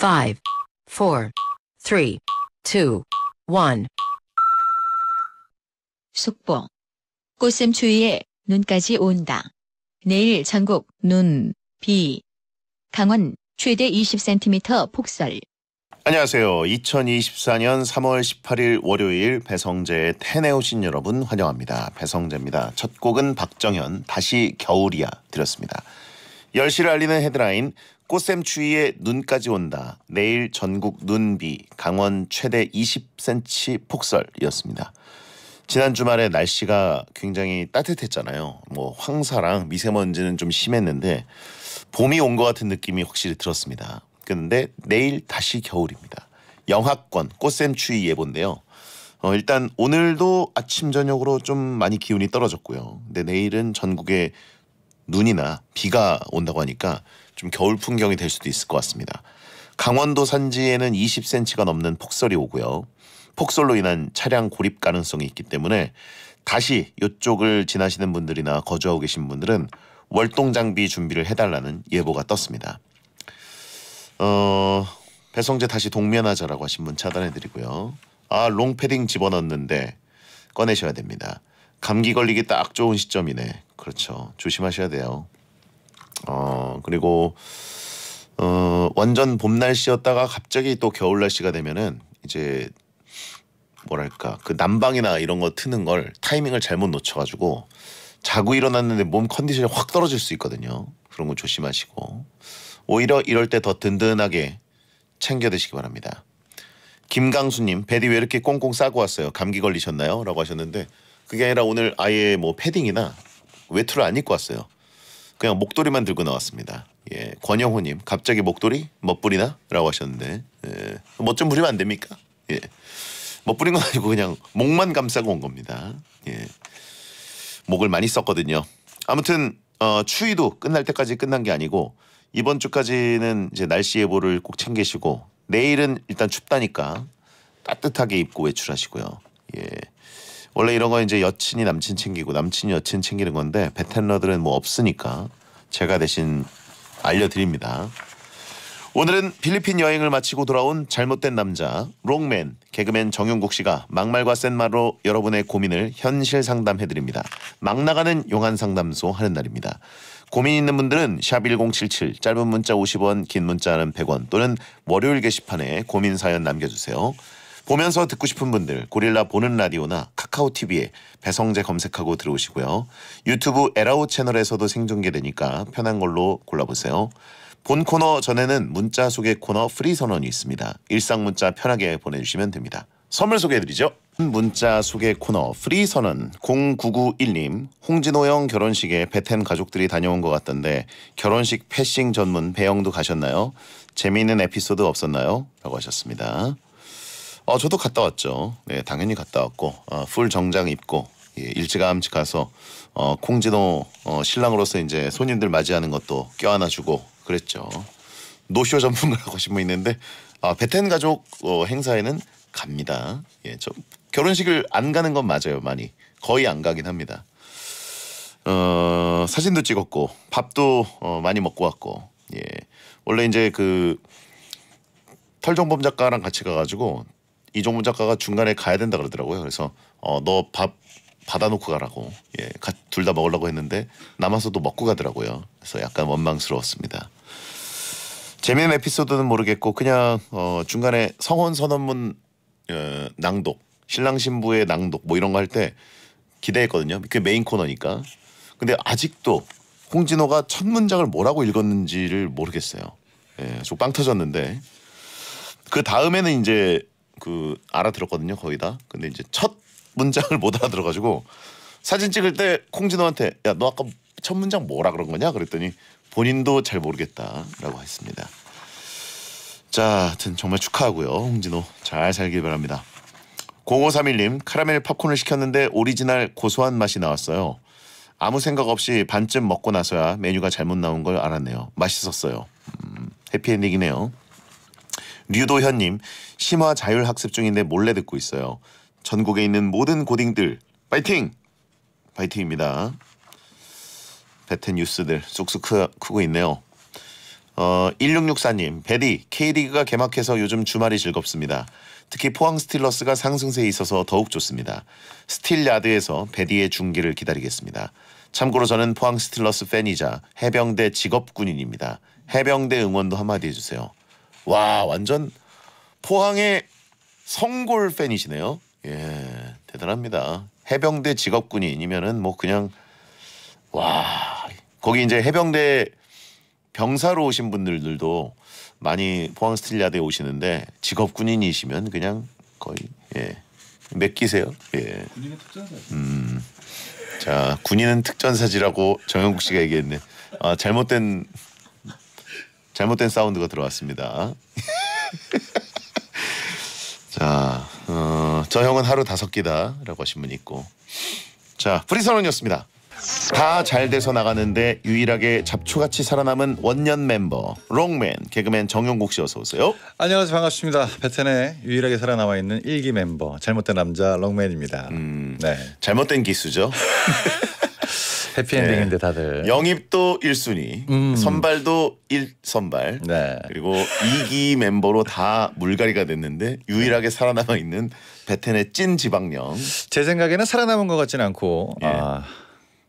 5, 4, 3, 2, 1. 속보. 꽃샘 추위에 눈까지 온다. 내일 전국 눈, 비. 강원 최대 20cm 폭설. 안녕하세요. 2024년 3월 18일 월요일 배성재의 텐에 오신 여러분 환영합니다. 배성재입니다. 첫 곡은 박정현 다시 겨울이야 드렸습니다 10시를 알리는 헤드라인 꽃샘추위에 눈까지 온다. 내일 전국 눈비, 강원 최대 20cm 폭설이었습니다. 지난 주말에 날씨가 굉장히 따뜻했잖아요. 뭐 황사랑 미세먼지는 좀 심했는데 봄이 온 것 같은 느낌이 확실히 들었습니다. 그런데 내일 다시 겨울입니다. 영하권 꽃샘추위 예보인데요. 어, 일단 오늘도 아침 저녁으로 좀 많이 기온이 떨어졌고요. 근데 내일은 전국에 눈이나 비가 온다고 하니까 좀 겨울 풍경이 될 수도 있을 것 같습니다. 강원도 산지에는 20cm가 넘는 폭설이 오고요. 폭설로 인한 차량 고립 가능성이 있기 때문에 다시 이쪽을 지나시는 분들이나 거주하고 계신 분들은 월동 장비 준비를 해달라는 예보가 떴습니다. 어, 배성재 다시 동면하자라고 하신 분 차단해드리고요. 아 롱패딩 집어넣는데 꺼내셔야 됩니다. 감기 걸리기 딱 좋은 시점이네. 그렇죠. 조심하셔야 돼요. 어 그리고 어 완전 봄 날씨였다가 갑자기 또 겨울 날씨가 되면은 이제 뭐랄까 그 난방이나 이런 거 트는 걸 타이밍을 잘못 놓쳐가지고 자고 일어났는데 몸 컨디션이 확 떨어질 수 있거든요. 그런 거 조심하시고 오히려 이럴 때 더 든든하게 챙겨 드시기 바랍니다. 김강수님 배디왜 이렇게 꽁꽁 싸고 왔어요? 감기 걸리셨나요?라고 하셨는데 그게 아니라 오늘 아예 뭐 패딩이나 외투를 안 입고 왔어요. 그냥 목도리만 들고 나왔습니다. 예, 권영호님 갑자기 목도리 멋부리나라고 하셨는데 예, 멋좀 부리면 안 됩니까? 예, 멋부린 건 아니고 그냥 목만 감싸고 온 겁니다. 예, 목을 많이 썼거든요. 아무튼 어, 추위도 끝날 때까지 끝난 게 아니고 이번 주까지는 이제 날씨 예보를 꼭 챙기시고 내일은 일단 춥다니까 따뜻하게 입고 외출하시고요. 예. 원래 이런 건 이제 여친이 남친 챙기고 남친이 여친 챙기는 건데 베텐러들은 뭐 없으니까 제가 대신 알려드립니다. 오늘은 필리핀 여행을 마치고 돌아온 잘못된 남자 롱맨 개그맨 정용국 씨가 막말과 센말로 여러분의 고민을 현실 상담해드립니다. 막 나가는 용한 상담소 하는 날입니다. 고민 있는 분들은 샵 1077 짧은 문자 50원 긴 문자는 100원 또는 월요일 게시판에 고민 사연 남겨주세요. 보면서 듣고 싶은 분들 고릴라 보는 라디오나 카카오 TV에 배성재 검색하고 들어오시고요. 유튜브 에라오 채널에서도 생중계되니까 편한 걸로 골라보세요. 본 코너 전에는 문자 소개 코너 프리 선언이 있습니다. 일상 문자 편하게 보내주시면 됩니다. 선물 소개해드리죠. 문자 소개 코너 프리 선언 0991님 홍진호 형 결혼식에 베텐 가족들이 다녀온 것 같던데 결혼식 패싱 전문 배영도 가셨나요? 재미있는 에피소드 없었나요? 라고 하셨습니다. 어, 저도 갔다 왔죠. 네, 당연히 갔다 왔고 어, 풀 정장 입고 예, 일찌감치 가서 어, 콩진호 어, 신랑으로서 이제 손님들 맞이하는 것도 껴안아주고 그랬죠. 노쇼 전문가라고 신분 있는데 아, 베텐 가족 어, 행사에는 갑니다. 예, 저 결혼식을 안 가는 건 맞아요, 많이 거의 안 가긴 합니다. 어, 사진도 찍었고 밥도 어, 많이 먹고 왔고 예. 원래 이제 그 털정범 작가랑 같이 가가지고 이종문 작가가 중간에 가야 된다 그러더라고요. 그래서 어, 너 밥 받아놓고 가라고 예, 둘 다 먹으려고 했는데 남아서도 먹고 가더라고요. 그래서 약간 원망스러웠습니다. 재미있는 에피소드는 모르겠고 그냥 어, 중간에 성혼 선언문 어, 낭독 신랑 신부의 낭독 뭐 이런 거 할 때 기대했거든요. 그게 메인 코너니까. 근데 아직도 홍진호가 첫 문장을 뭐라고 읽었는지를 모르겠어요. 예, 저빵 터졌는데 그 다음에는 이제 그 알아들었거든요 거의 다. 근데 이제 첫 문장을 못 알아들어가지고 사진 찍을 때 콩진호한테 야 너 아까 첫 문장 뭐라 그런 거냐 그랬더니 본인도 잘 모르겠다라고 했습니다. 자, 하여튼 정말 축하하고요. 홍진호 잘 살길 바랍니다. 0531님 카라멜 팝콘을 시켰는데 오리지널 고소한 맛이 나왔어요. 아무 생각 없이 반쯤 먹고 나서야 메뉴가 잘못 나온 걸 알았네요. 맛있었어요. 음, 해피엔딩이네요. 류도현님 심화 자율 학습 중인데 몰래 듣고 있어요. 전국에 있는 모든 고딩들 파이팅! 파이팅입니다. 배트 뉴스들 쑥쑥 크고 있네요. 어, 1664님, 베디, K리그가 개막해서 요즘 주말이 즐겁습니다. 특히 포항 스틸러스가 상승세에 있어서 더욱 좋습니다. 스틸야드에서 베디의 중계를 기다리겠습니다. 참고로 저는 포항 스틸러스 팬이자 해병대 직업군인입니다. 해병대 응원도 한마디 해주세요. 와 완전 포항의 성골 팬이시네요. 예 대단합니다. 해병대 직업군인이면은 뭐 그냥 와 거기 이제 해병대 병사로 오신 분들도 많이 포항 스틸리아드에 오시는데 직업군인이시면 그냥 거의 예 맡기세요. 예. 군인은 특전사. 음. 자 군인은 특전사지라고 정영국 씨가 얘기했네. 아 잘못된 잘못된 사운드가 들어왔습니다. 자, 어, 저 형은 하루 다섯 끼다라고 하신 분 있고. 자, 프리선언이었습니다. 다 잘 돼서 나가는데 유일하게 잡초같이 살아남은 원년 멤버 롱맨 개그맨 정용국 씨 어서 오세요. 안녕하세요 반갑습니다. 베텐에 유일하게 살아남아 있는 일기 멤버 잘못된 남자 롱맨입니다. 음, 네. 잘못된 기수죠. 해피엔딩인데 네. 다들. 영입도 1순위, 음. 선발도 1선발. 네. 그리고 2기 멤버로 다 물갈이가 됐는데 유일하게 살아남아 있는 베텐의 찐 지방령. 제 생각에는 살아남은 것같지는 않고 예. 아.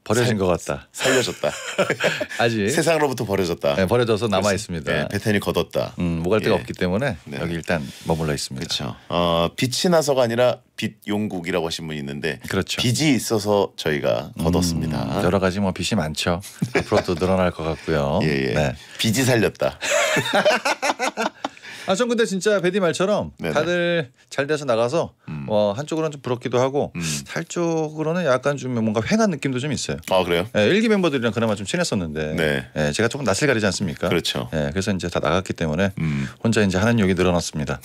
버려진 것 같다. 살려졌다. 아직 세상으로부터 버려졌다. 네, 버려져서 남아 있습니다. 네, 예, 베텐이 걷었다. 음, 못갈 데가 예. 없기 때문에 네. 여기 일단 머물러 있습니다. 그렇죠. 어, 빛이 나서가 아니라 빛 용국이라고 하신 분이 있는데 그렇죠. 빛이 있어서 저희가 음, 걷었습니다. 음, 여러 가지 뭐 빛이 많죠. 앞으로또 늘어날 것 같고요. 예, 예. 네. 빛이 살렸다. 아전 근데 진짜 베디 말처럼 네네. 다들 잘 돼서 나가서 음. 어, 한쪽으로는 좀 부럽기도 하고 음. 살쪽으로는 약간 좀 뭔가 횡한 느낌도 좀 있어요. 아 그래요? 예, 일기 멤버들이랑 그나마 좀 친했었는데 네. 예, 제가 조금 낯을 가리지 않습니까? 그렇죠. 예, 그래서 이제 다 나갔기 때문에 음. 혼자 이제 하는 욕이 늘어났습니다.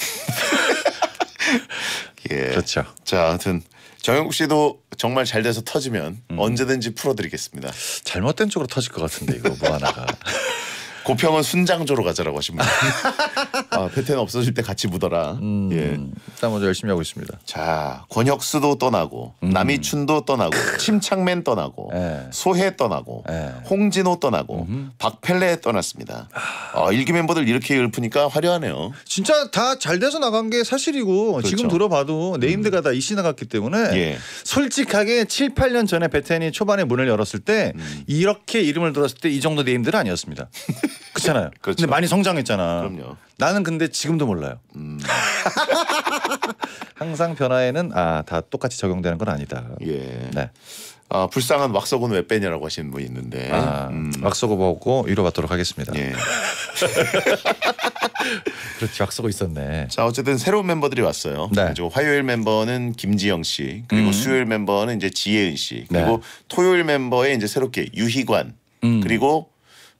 예. 그렇죠. 자, 아무튼 정영국 씨도 정말 잘 돼서 터지면 음. 언제든지 풀어드리겠습니다. 잘못된 쪽으로 터질 것 같은데 이거 뭐 하나가. 고평은 순장조로 가자라고 하십니다. 아, 패턴 없어질 때 같이 묻어라. 음, 예. 일단 먼저 열심히 하고 있습니다. 자, 권혁수도 떠나고 음. 남이춘도 떠나고 침착맨 떠나고 에. 예. 소해 떠나고 에. 예. 홍진호 떠나고 음흠. 박펠레 떠났습니다. 아, 일기 멤버들 이렇게 읊으니까 화려하네요. 진짜 다 잘 돼서 나간 게 사실이고 그렇죠. 지금 들어봐도 네임드가 음. 다 이씨 나갔기 때문에 예. 솔직하게 7, 8년 전에 베텐이 초반에 문을 열었을 때 음. 이렇게 이름을 들었을 때 이 정도 네임들은 아니었습니다. 그렇잖아요. 그렇죠. 근데 많이 성장했잖아. 그럼요. 나는 근데 지금도 몰라요. 음. 항상 변화에는 아다 똑같이 적용되는 건 아니다. 예. 네. 아 불쌍한 왁서곤 왜 빼냐라고 하시는 분이 있는데 아, 음. 왁서고 보고 위로받도록 하겠습니다. 예. 그렇지 왁서고 있었네. 자 어쨌든 새로운 멤버들이 왔어요. 네. 그리고 화요일 멤버는 김지영 씨, 그리고 음. 수요일 멤버는 이제 지혜은 씨, 그리고 네. 토요일 멤버에 이제 새롭게 유희관, 음. 그리고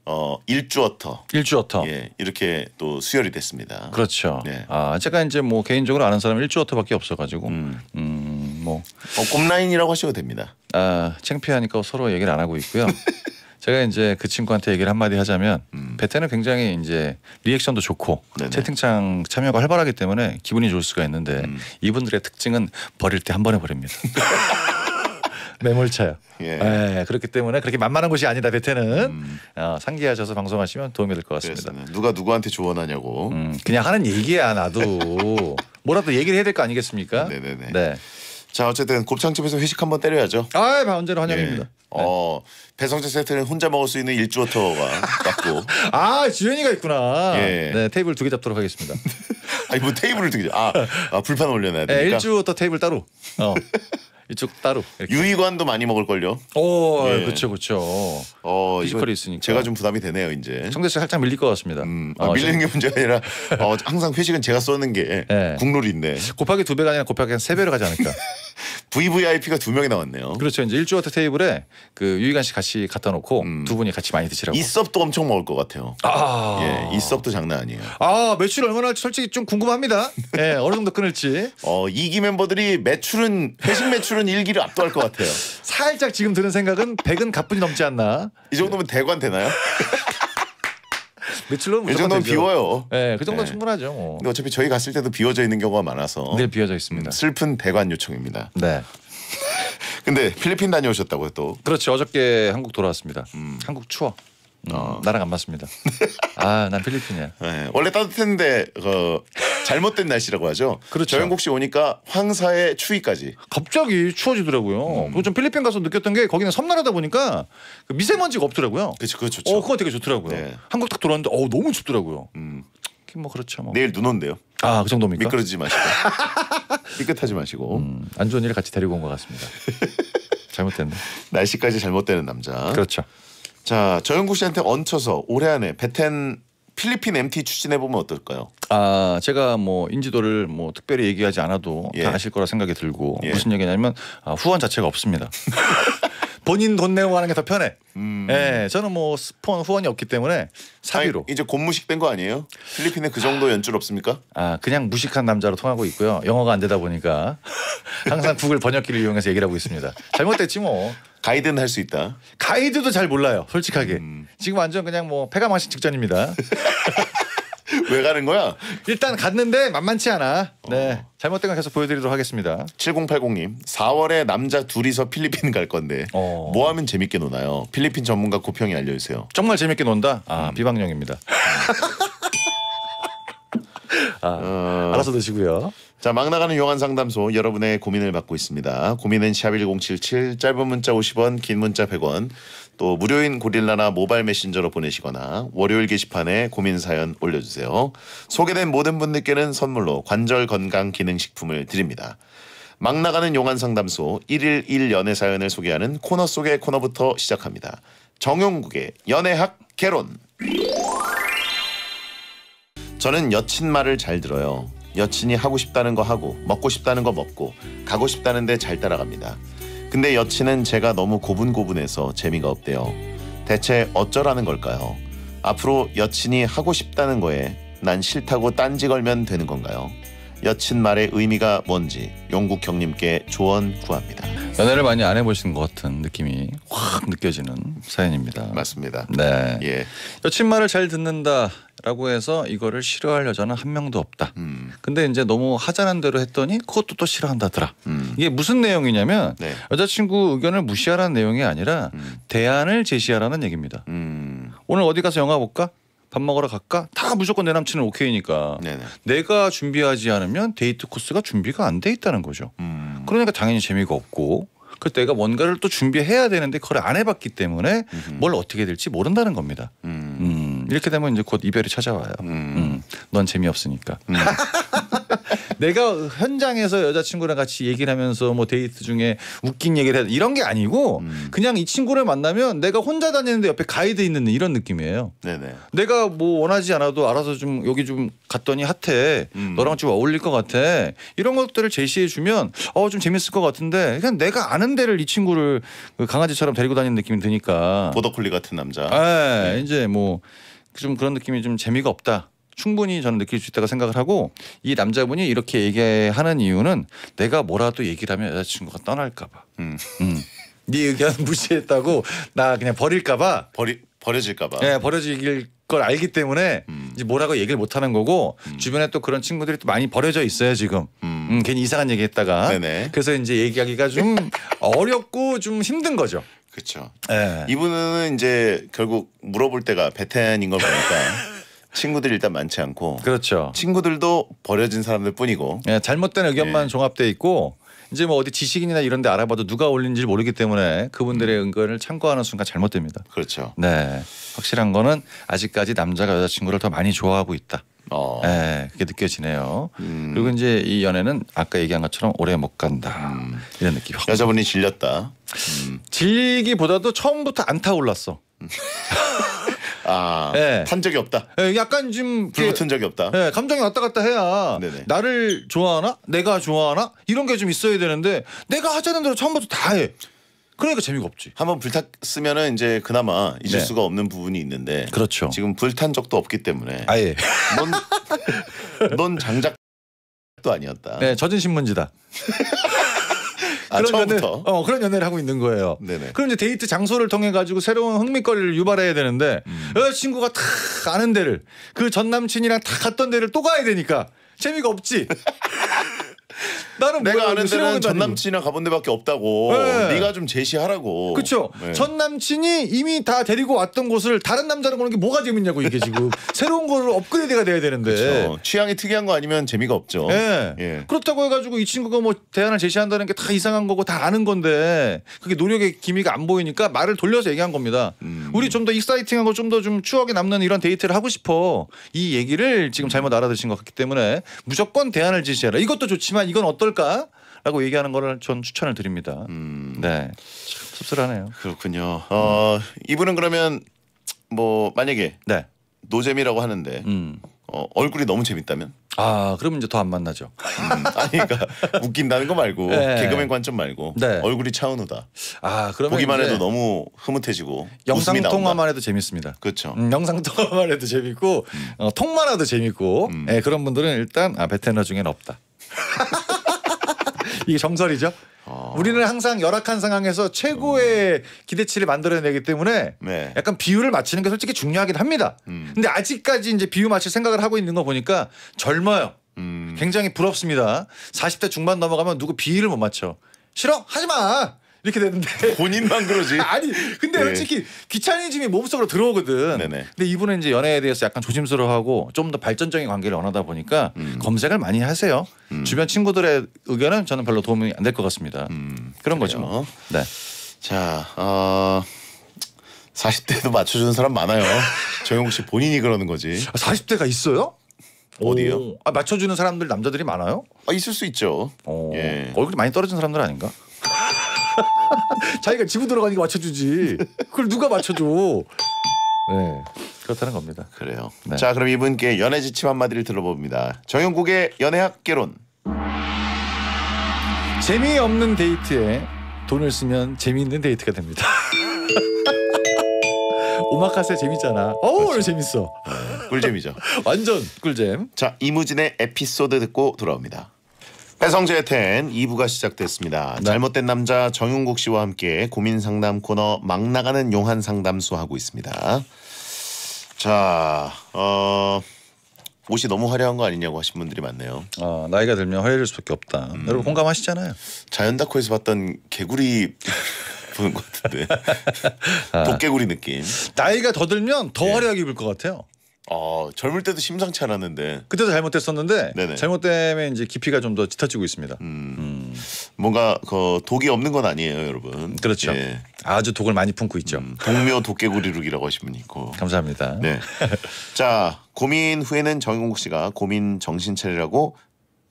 어 일주어터 일주어터 예 이렇게 또 수혈이 됐습니다. 그렇죠. 네. 아 제가 이제 뭐 개인적으로 아는 사람 일주어터밖에 없어가지고 음. 음, 뭐 어, 곰라인이라고 하셔도 됩니다. 아 창피하니까 서로 얘기를 안 하고 있고요. 제가 이제 그 친구한테 얘기를 한마디 하자면 음. 베테는 굉장히 이제 리액션도 좋고 네네. 채팅창 참여가 활발하기 때문에 기분이 좋을 수가 있는데 음. 이분들의 특징은 버릴 때 한 번에 버립니다. 매몰차요. 예. 네, 그렇기 때문에 그렇게 만만한 곳이 아니다. 베테는 음. 어, 상기하셔서 방송하시면 도움이 될 것 같습니다. 누가 누구한테 조언하냐고. 음, 그냥 하는 얘기야 나도. 뭐라도 얘기를 해야 될 거 아니겠습니까? 네네네. 네. 자 어쨌든 곱창집에서 회식 한번 때려야죠. 아, 언제나 환영입니다. 예. 네. 어 배성재 세트는 혼자 먹을 수 있는 일주어터가 맞고. 아 주현이가 있구나. 예. 네 테이블 두 개 잡도록 하겠습니다. 아니 뭐 테이블을 두개 아, 아 불판 올려놔야 되니까. 예, 네, 일주어터 테이블 따로. 어. 이쪽 따로. 유희관도 많이 먹을 걸요. 오, 예. 그렇죠, 그렇죠. 어, 피지컬이 있으니까. 제가 좀 부담이 되네요, 이제. 청대 씨 살짝 밀릴 것 같습니다. 음, 아, 어, 밀리는 제... 게 문제가 아니라 어, 항상 회식은 제가 쏘는 게 네. 국룰인데. 곱하기 두 배가 아니라 곱하기 한세 배로 가지 않을까. VVIP가 두 명이 나왔네요. 그렇죠. 이제 일주일 테이블에 그 유희관 씨 같이 갖다 놓고 음. 두 분이 같이 많이 드시라고. 이섭도 엄청 먹을 것 같아요. 아, 예, 이섭도 장난 아니에요. 아, 매출 얼마나 할지 솔직히 좀 궁금합니다. 예, 네, 어느 정도 끊을지. 어, 이기 멤버들이 매출은 회식 매출은 일기를 압도할 것 같아요. 살짝 지금 드는 생각은 100은 가뿐히 넘지 않나. 이 정도면 대관 되나요? 며칠로 이 그 정도면 비워요. 네, 그 정도 네. 충분하죠. 뭐. 근데 어차피 저희 갔을 때도 비어져 있는 경우가 많아서 네, 비어져 있습니다. 슬픈 대관 요청입니다. 네. 근데 필리핀 다녀오셨다고 또? 그렇죠. 어저께 한국 돌아왔습니다. 음. 한국 추워. 어. 나랑 안 맞습니다. 아, 난 필리핀이야. 네, 원래 따뜻했는데 그 잘못된 날씨라고 하죠. 그렇죠. 정영국 씨 오니까 황사에 추위까지. 갑자기 추워지더라고요. 음. 그리고 좀 필리핀 가서 느꼈던 게 거기는 섬나라다 보니까 그 미세먼지가 없더라고요. 그렇죠, 그거 좋죠. 어, 그거 되게 좋더라고요. 네. 한국 딱 돌아왔는데 어 너무 춥더라고요. 음. 뭐 그렇죠. 뭐. 내일 눈 온대요. 아, 그 정도입니까? 미끄러지지 마시고. 삐끗하지 마시고. 음, 안 좋은 일 같이 데리고 온 것 같습니다. 잘못됐네. 날씨까지 잘못되는 남자. 그렇죠. 자, 저영국 씨한테 얹혀서 올해 안에 베텐 필리핀 MT 추진해 보면 어떨까요? 아 제가 뭐 인지도를 뭐 특별히 얘기하지 않아도 예. 다 아실 거라 생각이 들고 예. 무슨 얘기냐면 아, 후원 자체가 없습니다. 본인 돈 내고 하는 게 더 편해. 음. 예, 저는 뭐 스폰 후원이 없기 때문에 사비로. 아니, 이제 곤무식 된 거 아니에요? 필리핀에 그 정도 연줄 없습니까? 아, 그냥 무식한 남자로 통하고 있고요. 영어가 안 되다 보니까 항상 구글 번역기를 이용해서 얘기를 하고 있습니다. 잘못됐지 뭐. 가이드는 할 수 있다. 가이드도 잘 몰라요. 솔직하게. 음. 지금 완전 그냥 뭐 폐가 망신 직전입니다. 왜 가는 거야? 일단 갔는데 만만치 않아. 어. 네. 어. 잘못된 거 계속 보여드리도록 하겠습니다. 7080님, 4월에 남자 둘이서 필리핀 갈 건데 어. 뭐 하면 재밌게 노나요? 필리핀 전문가 고평이 알려주세요. 정말 재밌게 논다? 아, 음. 비방령입니다. 아, 어. 알아서 드시고요. 자, 막 나가는 용한 상담소 여러분의 고민을 받고 있습니다. 고민은 샵1077 짧은 문자 50원, 긴 문자 100원. 또 무료인 고릴라나 모바일 메신저로 보내시거나 월요일 게시판에 고민 사연 올려 주세요. 소개된 모든 분들께는 선물로 관절 건강 기능 식품을 드립니다. 막 나가는 용한 상담소 1일 1연애 사연을 소개하는 코너 속의 코너부터 시작합니다. 정용국의 연애학 개론. 저는 여친 말을 잘 들어요. 여친이 하고 싶다는 거 하고 먹고 싶다는 거 먹고 가고 싶다는데 잘 따라갑니다. 근데 여친은 제가 너무 고분고분해서 재미가 없대요. 대체 어쩌라는 걸까요? 앞으로 여친이 하고 싶다는 거에 난 싫다고 딴지 걸면 되는 건가요? 여친 말의 의미가 뭔지 용국 형님께 조언 구합니다. 연애를 많이 안 해보신 것 같은 느낌이 확 느껴지는 사연입니다. 맞습니다. 네. 예. 여친 말을 잘 듣는다라고 해서 이거를 싫어할 여자는 한 명도 없다. 음. 근데 이제 너무 하자는 대로 했더니 그것도 또 싫어한다더라. 음. 이게 무슨 내용이냐면 네. 여자친구 의견을 무시하라는 내용이 아니라 음. 대안을 제시하라는 얘기입니다. 음. 오늘 어디 가서 영화 볼까? 밥 먹으러 갈까? 다 무조건 내 남친은 오케이니까. 네네. 내가 준비하지 않으면 데이트 코스가 준비가 안 돼 있다는 거죠. 음. 그러니까 당연히 재미가 없고 그 내가 뭔가를 또 준비해야 되는데 그걸 안 해봤기 때문에 음흠. 뭘 어떻게 될지 모른다는 겁니다. 음. 음. 이렇게 되면 이제 곧 이별이 찾아와요. 음. 음. 넌 재미없으니까. 음. 내가 현장에서 여자친구랑 같이 얘기를 하면서 뭐 데이트 중에 웃긴 얘기를 해 이런 게 아니고 음. 그냥 이 친구를 만나면 내가 혼자 다니는데 옆에 가이드 있는 이런 느낌이에요. 네네. 내가 뭐 원하지 않아도 알아서 좀 여기 좀 갔더니 핫해. 음. 너랑 좀 어울릴 것 같아. 이런 것들을 제시해 주면 어 좀 재밌을 것 같은데 그냥 내가 아는 데를 이 친구를 그 강아지처럼 데리고 다니는 느낌이 드니까 보더콜리 같은 남자. 예, 네. 이제 뭐 좀 그런 느낌이 좀 재미가 없다. 충분히 저는 느낄 수 있다고 생각을 하고 이 남자분이 이렇게 얘기하는 이유는 내가 뭐라도 얘기를 하면 여자친구가 떠날까봐. 음. 음. 네 의견 무시했다고 나 그냥 버릴까봐. 버리 버려질까봐. 네 버려질 걸 알기 때문에 음. 이제 뭐라고 얘기를 못 하는 거고 음. 주변에 또 그런 친구들이 또 많이 버려져 있어요 지금. 음. 음 괜히 이상한 얘기했다가. 네네. 그래서 이제 얘기하기가 좀 어렵고 좀 힘든 거죠. 그렇죠. 네. 이분은 이제 결국 물어볼 때가 베텐인 걸 보니까. 친구들이 일단 많지 않고 그렇죠. 친구들도 버려진 사람들 뿐이고 예, 잘못된 의견만 예. 종합돼 있고 이제 뭐 어디 지식인이나 이런 데 알아봐도 누가 올린지 모르기 때문에 그분들의 은근을 음. 참고하는 순간 잘못됩니다. 그렇죠. 네. 확실한 거는 아직까지 남자가 여자친구를 더 많이 좋아하고 있다. 어. 네, 그게 느껴지네요. 음. 그리고 이제 이 연애는 아까 얘기한 것처럼 오래 못 간다 음. 이런 느낌. 여자분이 질렸다. 음. 질기보다도 처음부터 안 타올랐어. 아, 예. 탄 적이 없다. 예, 약간 좀 불붙은 적이 없다. 예, 감정이 왔다 갔다 해야 네네. 나를 좋아하나, 내가 좋아하나 이런 게 좀 있어야 되는데 내가 하자는 대로 처음부터 다 해. 그러니까 재미가 없지. 한번 불탔으면은 이제 그나마 잊을 네. 수가 없는 부분이 있는데. 그렇죠. 지금 불 탄 적도 없기 때문에. 아예. 넌, 넌 장작도 아니었다. 네, 젖은 신문지다. 아, 그런 연애, 어 그런 연애를 하고 있는 거예요. 네네. 그럼 이제 데이트 장소를 통해 가지고 새로운 흥미거리를 유발해야 되는데 음. 여자친구가 다 아는 데를 그 전 남친이랑 다 갔던 데를 또 가야 되니까 재미가 없지. 나는 내가 아는 데는 전남친이나 가본 데밖에 없다고. 네. 가좀 제시하라고. 그렇죠. 네. 전 남친이 이미 다 데리고 왔던 곳을 다른 남자랑 보는 게 뭐가 재밌냐고 이게 지금 새로운 거를 업그레이드가 돼야 되는데. 그쵸. 취향이 특이한 거 아니면 재미가 없죠. 네. 예. 그렇다고 해가지고 이 친구가 뭐 대안을 제시한다는 게 다 이상한 거고 다 아는 건데 그게 노력의 기미가 안 보이니까 말을 돌려서 얘기한 겁니다. 음. 우리 좀 더 익사이팅하고 좀 더 좀 추억에 남는 이런 데이트를 하고 싶어 이 얘기를 지금 잘못 알아들으신 것 같기 때문에 무조건 대안을 제시해라. 이것도 좋지만 하지만 이건 어떨까? 라고 얘기하는 거를 전 추천을 드립니다. 음. 네. 씁쓸하네요. 그렇군요. 어, 이분은 그러면 뭐 만약에 네. 노잼이라고 하는데 음. 어, 얼굴이 너무 재밌다면? 아, 그럼 이제 더 안 만나죠. 음, 아니, 그러니까 웃긴다는 거 말고 네. 개그맨 관점 말고 네. 얼굴이 차은우다. 아, 그러면 보기만 해도 너무 흐뭇해지고 영상 통화만 해도 재밌습니다. 그렇죠. 음, 영상 통화만 해도 재밌고 음. 어, 통만 해도 재밌고 음. 예, 그런 분들은 일단 아, 베테나 중에는 없다. 이게 정설이죠. 아. 우리는 항상 열악한 상황에서 최고의 음. 기대치를 만들어내기 때문에 네. 약간 비율을 맞추는 게 솔직히 중요하긴 합니다. 음. 근데 아직까지 이제 비율 맞출 생각을 하고 있는 거 보니까 젊어요. 음. 굉장히 부럽습니다. 40대 중반 넘어가면 누구 비율을 못 맞춰. 싫어? 하지 마. 이렇게 되는데 본인만 그러지. 아니 근데 네. 솔직히 귀차니즘이 몸속으로 들어오거든. 네네. 근데 이분은 이제 연애에 대해서 약간 조심스러워하고 좀 더 발전적인 관계를 원하다 보니까 음. 검색을 많이 하세요. 음. 주변 친구들의 의견은 저는 별로 도움이 안 될 것 같습니다. 음. 그런 그래요. 거죠. 네. 자, 어, 40대도 맞춰주는 사람 많아요. 정용 씨 본인이 그러는 거지. 40대가 아, 있어요? 어디요? 아, 맞춰주는 사람들 남자들이 많아요? 아, 있을 수 있죠. 오. 어. 예. 얼굴이 많이 떨어진 사람들 아닌가? 자기가 지구 들어가니까 맞춰주지. 그걸 누가 맞춰줘. 네. 그렇다는 겁니다. 그래요. 네. 자 그럼 이분께 연애 지침 한마디를 들어봅니다. 정영국의 연애학 개론. 재미없는 데이트에 돈을 쓰면 재미있는 데이트가 됩니다. 오마카세 재밌잖아. 어우 그렇죠. 재밌어. 꿀잼이죠. 완전 꿀잼. 자 이무진의 에피소드 듣고 돌아옵니다. 배성재의 텐 2부가 시작됐습니다. 네. 잘못된 남자 정용국 씨와 함께 고민 상담 코너 막 나가는 용한 상담소 하고 있습니다. 자, 어, 옷이 너무 화려한 거 아니냐고 하신 분들이 많네요. 아, 나이가 들면 화려해질 수밖에 없다. 음. 여러분 공감하시잖아요. 자연다큐에서 봤던 개구리 보는 것 같은데. 아. 도깨구리 느낌. 나이가 더 들면 더 예. 화려하게 입을 것 같아요. 아 젊을 때도 심상치 않았는데 그때도 잘못했었는데 네네. 잘못 때문에 이제 깊이가 좀 더 짙어지고 있습니다. 음. 음. 뭔가 그 독이 없는 건 아니에요, 여러분. 그렇죠. 예. 아주 독을 많이 품고 있죠. 음, 동묘 독깨구리룩이라고하신 분이 있고. 감사합니다. 네. 자 고민 후에는 정영국 씨가 고민 정신 차리라고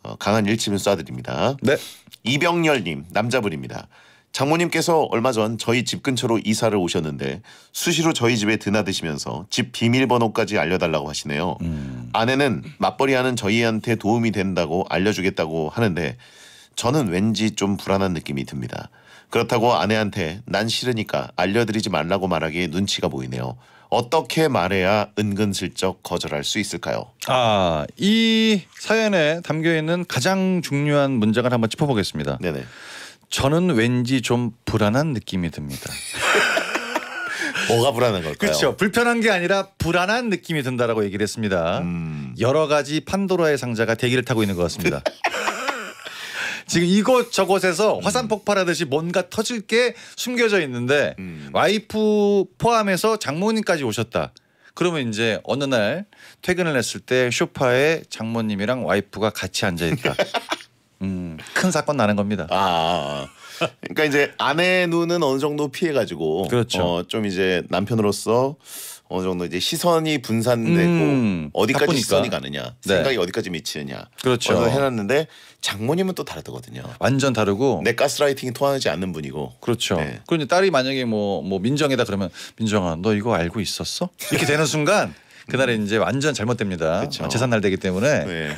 어, 강한 일침을 쏴드립니다. 네. 이병열님 남자분입니다. 장모님께서 얼마 전 저희 집 근처로 이사를 오셨는데 수시로 저희 집에 드나드시면서 집 비밀번호까지 알려달라고 하시네요. 음. 아내는 맞벌이하는 저희한테 도움이 된다고 알려주겠다고 하는데 저는 왠지 좀 불안한 느낌이 듭니다. 그렇다고 아내한테 난 싫으니까 알려드리지 말라고 말하기에 눈치가 보이네요. 어떻게 말해야 은근슬쩍 거절할 수 있을까요? 아, 이 사연에 담겨 있는 가장 중요한 문장을 한번 짚어보겠습니다. 네네. 저는 왠지 좀 불안한 느낌이 듭니다. 뭐가 불안한 걸까요? 그렇죠. 불편한 게 아니라 불안한 느낌이 든다라고 얘기를 했습니다. 음... 여러 가지 판도라의 상자가 대기를 타고 있는 것 같습니다. 지금 이곳 저곳에서 화산 음. 폭발하듯이 뭔가 터질 게 숨겨져 있는데 음... 와이프 포함해서 장모님까지 오셨다. 그러면 이제 어느 날 퇴근을 했을 때 쇼파에 장모님이랑 와이프가 같이 앉아 있다. 음. 큰 사건 나는 겁니다. 아, 아, 아, 그러니까 이제 아내 눈은 어느 정도 피해가지고 그렇죠. 어, 좀 이제 남편으로서 어느 정도 이제 시선이 분산되고 음, 어디까지 바쁘니까. 시선이 가느냐 네. 생각이 어디까지 미치느냐 그렇죠 해놨는데 장모님은 또 다르거든요 완전 다르고 내 가스라이팅이 통하지 않는 분이고 그렇죠 네. 그리고 딸이 만약에 뭐, 뭐 민정이다 그러면 민정아 너 이거 알고 있었어 이렇게 되는 순간 그날에 음. 이제 완전 잘못됩니다 그렇죠. 재산 날 되기 때문에 네.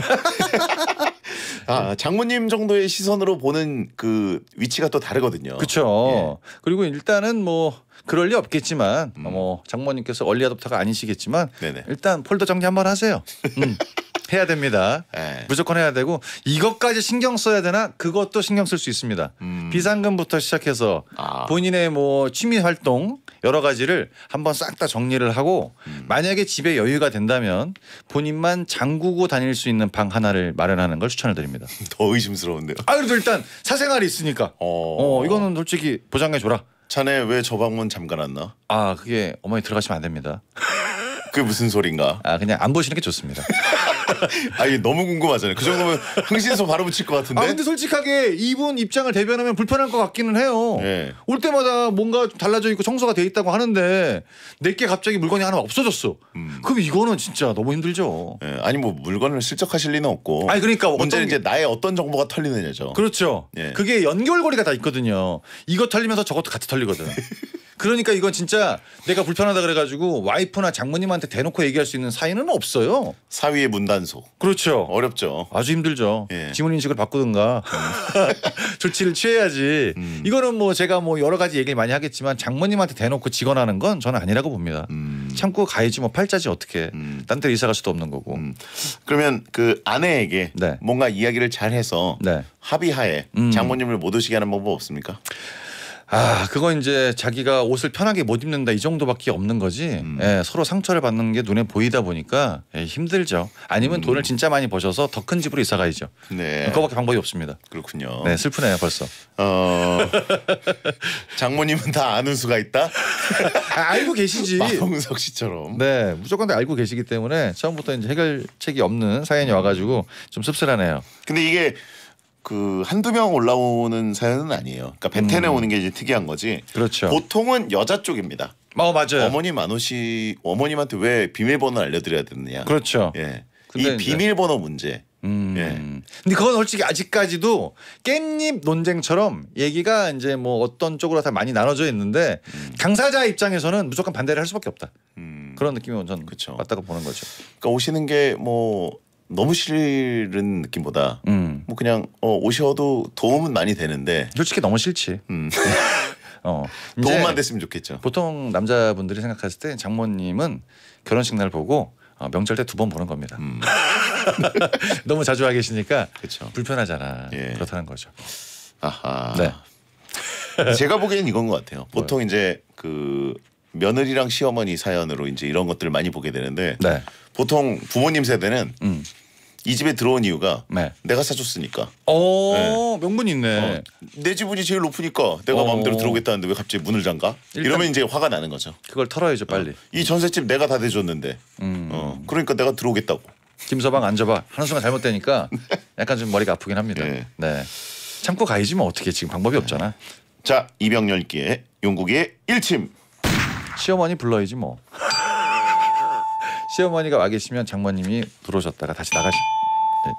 아, 네. 장모님 정도의 시선으로 보는 그 위치가 또 다르거든요. 그렇죠. 예. 그리고 일단은 뭐 그럴 리 없겠지만 음. 뭐 장모님께서 얼리 아답터가 아니시겠지만 네네. 일단 폴더 정리 한번 하세요. 음. 해야 됩니다. 네. 무조건 해야 되고 이것까지 신경 써야 되나 그것도 신경 쓸 수 있습니다. 음. 비상금부터 시작해서 아. 본인의 뭐 취미 활동 여러 가지를 한번 싹 다 정리를 하고 음. 만약에 집에 여유가 된다면 본인만 잠그고 다닐 수 있는 방 하나를 마련하는 걸 추천을 드립니다. 더 의심스러운데요. 아 그래도 일단 사생활이 있으니까. 어, 어 이거는 솔직히 보장해 줘라. 자네 왜 저 방문 잠가놨나? 아 그게 어머니 들어가시면 안 됩니다. 그게 무슨 소린가? 아 그냥 안 보시는 게 좋습니다. 아니 이 너무 궁금하잖아요. 그 정도면 흥신소 바로 붙일 것 같은데. 아 근데 솔직하게 이분 입장을 대변하면 불편할 것 같기는 해요. 네. 올 때마다 뭔가 좀 달라져 있고 청소가 돼 있다고 하는데 내게 갑자기 물건이 하나 없어졌어. 음. 그럼 이거는 진짜 너무 힘들죠. 네. 아니 뭐 물건을 실적하실 리는 없고. 아니 그러니까 문제는 이제 나의 어떤 정보가 털리느냐죠. 그렇죠. 네. 그게 연결고리가 다 있거든요. 이거 털리면서 저것도 같이 털리거든. 그러니까 이건 진짜 내가 불편하다 그래가지고 와이프나 장모님한테 대놓고 얘기할 수 있는 사이는 없어요. 사위의 문단속. 그렇죠. 어렵죠. 아주 힘들죠. 예. 지문 인식을 바꾸든가 조치를 취해야지. 음. 이거는 뭐 제가 뭐 여러 가지 얘기를 많이 하겠지만 장모님한테 대놓고 직언하는 건 저는 아니라고 봅니다. 음. 참고 가야지 뭐 팔자지 어떻게 음. 딴데 이사 갈 수도 없는 거고. 음. 그러면 그 아내에게 네. 뭔가 이야기를 잘해서 네. 합의하에 음. 장모님을 못 오시게 하는 방법 없습니까? 아, 그거 이제 자기가 옷을 편하게 못 입는다 이 정도밖에 없는 거지. 음. 예, 서로 상처를 받는 게 눈에 보이다 보니까 예, 힘들죠. 아니면 음. 돈을 진짜 많이 버셔서 더 큰 집으로 이사 가야죠. 네. 그거밖에 방법이 없습니다. 그렇군요. 네, 슬프네요, 벌써. 어. 장모님은 다 아는 수가 있다. 아, 알고 계시지. 마홍석 씨처럼. 네, 무조건 다 알고 계시기 때문에 처음부터 이제 해결책이 없는 사연이 와 가지고 좀 씁쓸하네요. 근데 이게 그 한두 명 올라오는 사연은 아니에요. 그러니까 베텐에 음. 오는 게 이제 특이한 거지. 그렇죠. 보통은 여자 쪽입니다. 어 맞아요. 어머니 만우씨 어머님한테 왜 비밀번호 알려드려야 되느냐. 그렇죠. 예. 이 비밀번호 문제. 음. 예. 근데 그건 솔직히 아직까지도 깻잎 논쟁처럼 얘기가 이제 뭐 어떤 쪽으로 다 많이 나눠져 있는데 음. 당사자 입장에서는 무조건 반대를 할 수밖에 없다. 음. 그런 느낌이 전 그쵸. 맞다고 보는 거죠. 그러니까 오시는 게뭐 너무 싫은 느낌보다 음. 뭐 그냥 어, 오셔도 도움은 많이 되는데 솔직히 너무 싫지. 음. 어, 도움만 됐으면 좋겠죠. 보통 남자분들이 생각했을 때 장모님은 결혼식 날 보고 어, 명절 때 두 번 보는 겁니다. 음. 너무 자주 와 계시니까 그쵸. 불편하잖아. 예. 그렇다는 거죠. 아하. 네. 제가 보기에는 이건 것 같아요. 보통 뭐요? 이제 그 며느리랑 시어머니 사연으로 이제 이런 것들을 많이 보게 되는데 네. 보통 부모님 세대는 음. 이 집에 들어온 이유가 네. 내가 사줬으니까. 어 네. 명분 있네. 어, 내 지분이 제일 높으니까 내가 마음대로 들어오겠다는데 왜 갑자기 문을 잠가? 이러면 이제 화가 나는 거죠. 그걸 털어야죠 빨리. 어. 이 전셋집 내가 다 대줬는데. 음. 어, 그러니까 내가 들어오겠다고. 김서방 앉아봐. 하는 순간 잘못되니까 약간 좀 머리가 아프긴 합니다. 네. 네. 참고 가야지 뭐 어떻게 지금 방법이 네. 없잖아. 자이병열기의 용국의 일침. 시어머니 불러야지 뭐. 시어머니가 와 계시면 장모님이 들어오셨다가 다시 나가시. 네.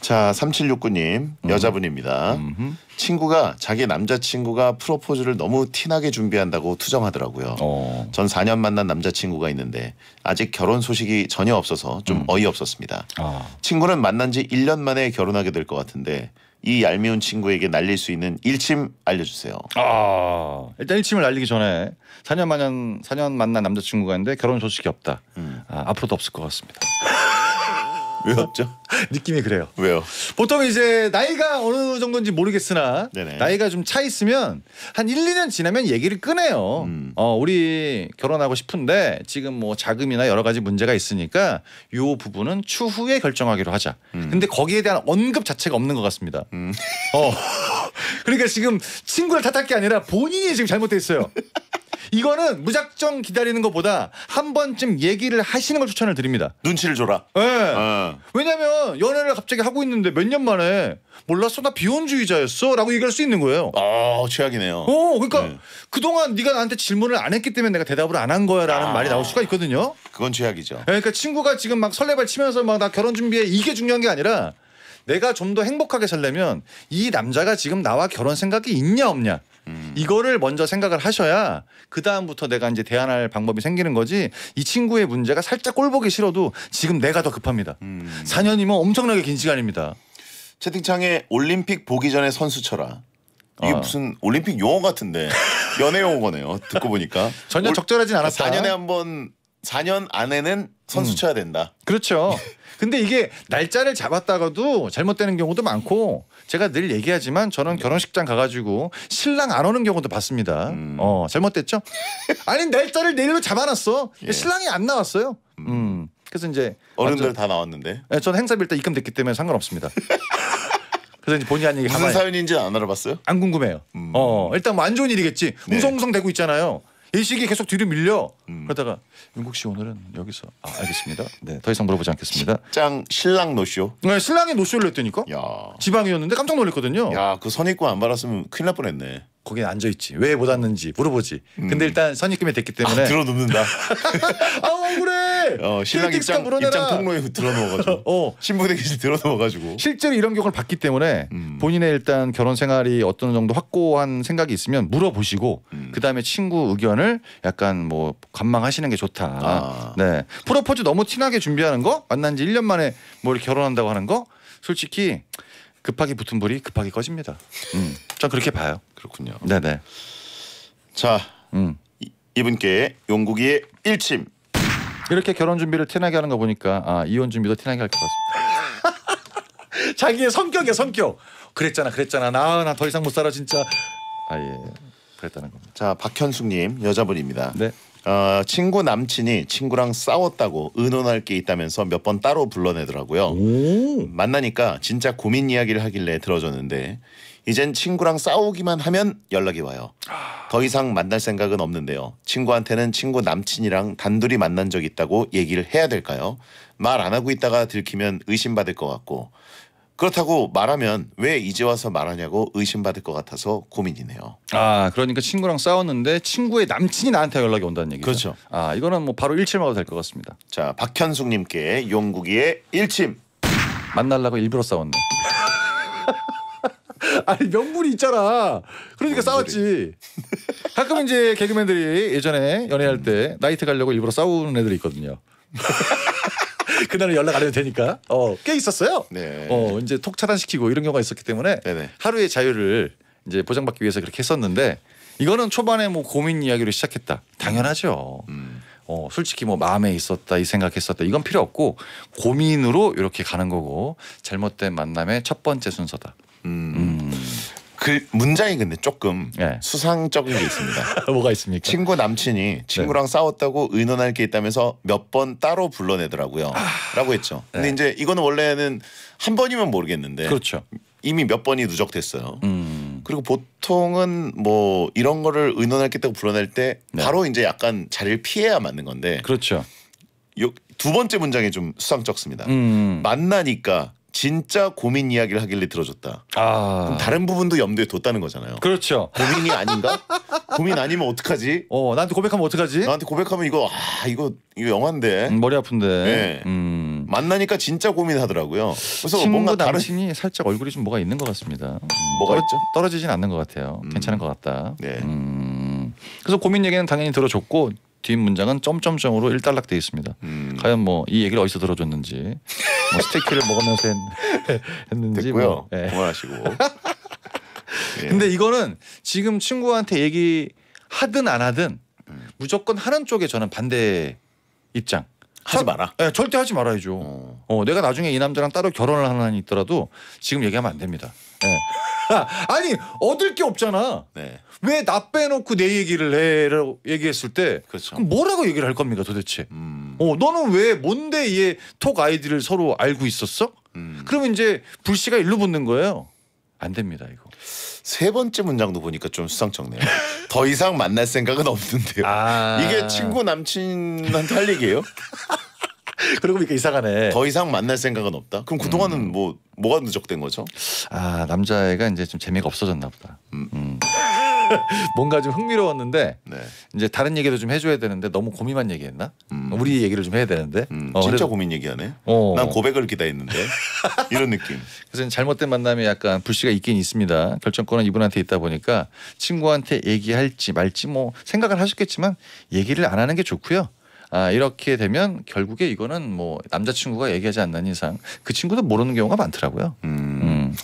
자, 3769님 음. 여자분입니다. 음흠. 친구가 자기 남자친구가 프로포즈를 너무 티나게 준비한다고 투정하더라고요. 어. 전 4년 만난 남자친구가 있는데 아직 결혼 소식이 전혀 없어서 좀 음. 어이없었습니다. 아. 친구는 만난 지 1년 만에 결혼하게 될 것 같은데 이 얄미운 친구에게 날릴 수 있는 일침 알려주세요. 아 일단 일침을 날리기 전에 4년 만난 4년 만난 남자친구가 있는데 결혼 소식이 없다. 음. 아, 앞으로도 없을 것 같습니다. 왜 없죠? 느낌이 그래요. 왜요? 보통 이제 나이가 어느 정도인지 모르겠으나 네네. 나이가 좀 차 있으면 한 1, 2년 지나면 얘기를 끊어요. 음. 어, 우리 결혼하고 싶은데 지금 뭐 자금이나 여러 가지 문제가 있으니까 요 부분은 추후에 결정하기로 하자. 음. 근데 거기에 대한 언급 자체가 없는 것 같습니다. 음. 어. 그러니까 지금 친구를 탓할 게 아니라 본인이 지금 잘못됐어요 이거는 무작정 기다리는 것보다 한 번쯤 얘기를 하시는 걸 추천을 드립니다. 눈치를 줘라. 예. 어. 왜냐면 연애를 갑자기 하고 있는데 몇 년 만에 몰랐어 나 비혼주의자였어라고 얘기할 수 있는 거예요. 아 최악이네요. 어 그러니까 네. 그동안 네가 나한테 질문을 안 했기 때문에 내가 대답을 안 한 거야라는 아. 말이 나올 수가 있거든요. 그건 최악이죠. 예, 그러니까 친구가 지금 막 설레발 치면서 막 나 결혼 준비해 이게 중요한 게 아니라 내가 좀 더 행복하게 살려면 이 남자가 지금 나와 결혼 생각이 있냐 없냐 음. 음. 이거를 먼저 생각을 하셔야 그 다음부터 내가 이제 대안할 방법이 생기는 거지 이 친구의 문제가 살짝 꼴 보기 싫어도 지금 내가 더 급합니다. 음. 4년이면 엄청나게 긴 시간입니다. 채팅창에 올림픽 보기 전에 선수 쳐라. 이게 어. 무슨 올림픽 용어 같은데 연애 용어네요. 듣고 보니까 전혀 올, 적절하진 않았다. 4년에 한번 4년 안에는 선수 음. 쳐야 된다. 그렇죠. 근데 이게 날짜를 잡았다가도 잘못되는 경우도 많고 제가 늘 얘기하지만 저는 네. 결혼식장 가가지고 신랑 안 오는 경우도 봤습니다. 음. 어 잘못됐죠? 아니 날짜를 내일로 잡아놨어. 예. 신랑이 안 나왔어요. 음. 음. 그래서 이제 어른들 다 나왔는데 예, 저는 행사비 일단 입금됐기 때문에 상관없습니다. 그래서 이제 본의 아니게 무슨 사연인지 안 알아봤어요? 안 궁금해요. 음. 어 일단 뭐 안 좋은 일이겠지. 네. 웅성웅성 되고 있잖아요. 일식이 계속 뒤로 밀려. 음. 그러다가 윤국 씨 오늘은 여기서 아, 알겠습니다. 네, 더 이상 물어보지 않겠습니다. 짱 신랑 노쇼. 네, 신랑이 노쇼를 했다니까. 야. 지방이었는데 깜짝 놀랐거든요. 야, 그 선입견 안 받았으면 큰일 날 뻔했네. 거기 앉아 있지. 왜 못 왔는지 물어보지. 근데 음. 일단 선입금이 됐기 아, 때문에 아, 들어 눕는다. 아억울 어, 신랑 입장 물어내라. 입장 통로에 들어 누워가지고. 어. 신부 대기실 들어 누워가지고. 실제로 이런 경우를 봤기 때문에 음. 본인의 일단 결혼 생활이 어떤 정도 확고한 생각이 있으면 물어보시고 음. 그 다음에 친구 의견을 약간 뭐 관망하시는 게 좋다. 아. 네. 프로포즈 너무 티나게 준비하는 거? 만난 지 1년 만에 뭐 이렇게 결혼한다고 하는 거? 솔직히 급하게 붙은 불이 급하게 꺼집니다. 음. 전 그렇게 봐요. 그렇군요. 네네. 자, 음. 이, 이분께 용국이의 일침. 이렇게 결혼 준비를 티나게 하는 거 보니까 아, 이혼 준비도 티나게 할 것 같습니다. 자기의 성격이야 성격. 그랬잖아, 그랬잖아. 나 나 더 이상 못 살아 진짜. 아 예, 그랬다는 겁니다. 자, 박현숙님 여자분입니다. 네. 어, 친구 남친이 친구랑 싸웠다고 의논할 게 있다면서 몇 번 따로 불러내더라고요. 오. 만나니까 진짜 고민 이야기를 하길래 들어줬는데 이젠 친구랑 싸우기만 하면 연락이 와요. 더 이상 만날 생각은 없는데요. 친구한테는 친구 남친이랑 단둘이 만난 적 있다고 얘기를 해야 될까요? 말 안 하고 있다가 들키면 의심받을 것 같고 그렇다고 말하면 왜 이제 와서 말하냐고 의심받을 것 같아서 고민이네요. 아 그러니까 친구랑 싸웠는데 친구의 남친이 나한테 연락이 온다는 얘기죠. 그렇죠. 아 이거는 뭐 바로 일침 하고 될것 같습니다. 자 박현숙님께 용국이의 일침. 만날라고 일부러 싸웠네. 아니 명분이 있잖아. 그러니까 싸웠지. 가끔 이제 개그맨들이 예전에 연애할 때 나이트 가려고 일부러 싸우는 애들이 있거든요. 그날은 연락 안 해도 되니까 어, 꽤 있었어요. 네. 어, 이제 톡 차단시키고 이런 경우가 있었기 때문에 네네. 하루의 자유를 이제 보장받기 위해서 그렇게 했었는데 이거는 초반에 뭐 고민 이야기로 시작했다. 당연하죠. 음. 어, 솔직히 뭐 마음에 있었다 이 생각했었다 이건 필요 없고 고민으로 이렇게 가는 거고 잘못된 만남의 첫 번째 순서다. 음. 음. 그 문장이 근데 조금 네. 수상적인 게 있습니다. 뭐가 있습니까? 친구 남친이 친구랑 네. 싸웠다고 의논할 게 있다면서 몇 번 따로 불러내더라고요. 아. 라고 했죠. 네. 근데 네. 이제 이거는 원래는 한 번이면 모르겠는데 그렇죠. 이미 몇 번이 누적됐어요. 음... 그리고 보통은 뭐 이런 거를 의논할 게 있다고 불러낼 때 네. 바로 이제 약간 자리를 피해야 맞는 건데 그렇죠. 요, 두 번째 문장이 좀 수상쩍습니다. 음... 만나니까 진짜 고민 이야기를 하길래 들어줬다. 아. 그럼 다른 부분도 염두에 뒀다는 거잖아요. 그렇죠. 고민이 아닌가? 고민 아니면 어떡하지? 어, 나한테 고백하면 어떡하지? 나한테 고백하면 이거 아 이거 이거 영화인데. 음, 머리 아픈데. 네. 음. 만나니까 진짜 고민하더라고요. 그래서 친구 뭔가 다른 친이 살짝 얼굴이 좀 뭐가 있는 것 같습니다. 음, 뭐가 떨어, 있죠? 떨어지진 않는 것 같아요. 음. 괜찮은 것 같다. 네. 음. 그래서 고민 얘기는 당연히 들어줬고 뒷 문장은 점점점으로 일단락돼 있습니다. 음. 과연 뭐 이 얘기를 어디서 들어줬는지 뭐 스테이크를 먹으면서 했, 는지 됐고요. 뭐, 예. 그만하시고. 예. 근데 이거는 지금 친구한테 얘기 하든 안 하든 음. 무조건 하는 쪽에 저는 반대 입장. 하지 마라. 예, 절대 하지 말아야죠. 어. 어. 내가 나중에 이 남자랑 따로 결혼을 하나 는 있더라도 지금 얘기하면 안 됩니다. 예. 아니 얻을 게 없잖아. 네. 왜나 빼놓고 내 얘기를 해라고 얘기했을 때 그렇죠. 그럼 뭐라고 얘기를 할 겁니까 도대체? 음. 어 너는 왜 뭔데 얘 톡 아이디를 서로 알고 있었어? 음. 그러면 이제 불씨가 일로 붙는 거예요. 안 됩니다 이거. 세 번째 문장도 보니까 좀 수상쩍네요. 더 이상 만날 생각은 없는데요. 아 이게 친구 남친한테 할 얘기예요? 그러고 보니까 이상하네. 더 이상 만날 생각은 없다. 그럼 그동안은 음. 뭐 뭐가 누적된 거죠? 아 남자애가 이제 좀 재미가 없어졌나 보다. 음. 음. 뭔가 좀 흥미로웠는데 네. 이제 다른 얘기도 좀 해줘야 되는데 너무 고민만 얘기했나? 음. 우리 얘기를 좀 해야 되는데 음. 어, 진짜 그래서... 고민 얘기하네. 어. 난 고백을 기다했는데 이런 느낌. 그래서 잘못된 만남이 약간 불씨가 있긴 있습니다. 결정권은 이분한테 있다 보니까 친구한테 얘기할지 말지 뭐 생각을 하셨겠지만 얘기를 안 하는 게 좋고요. 아, 이렇게 되면 결국에 이거는 뭐 남자친구가 얘기하지 않는 이상 그 친구도 모르는 경우가 많더라고요. 음. 음.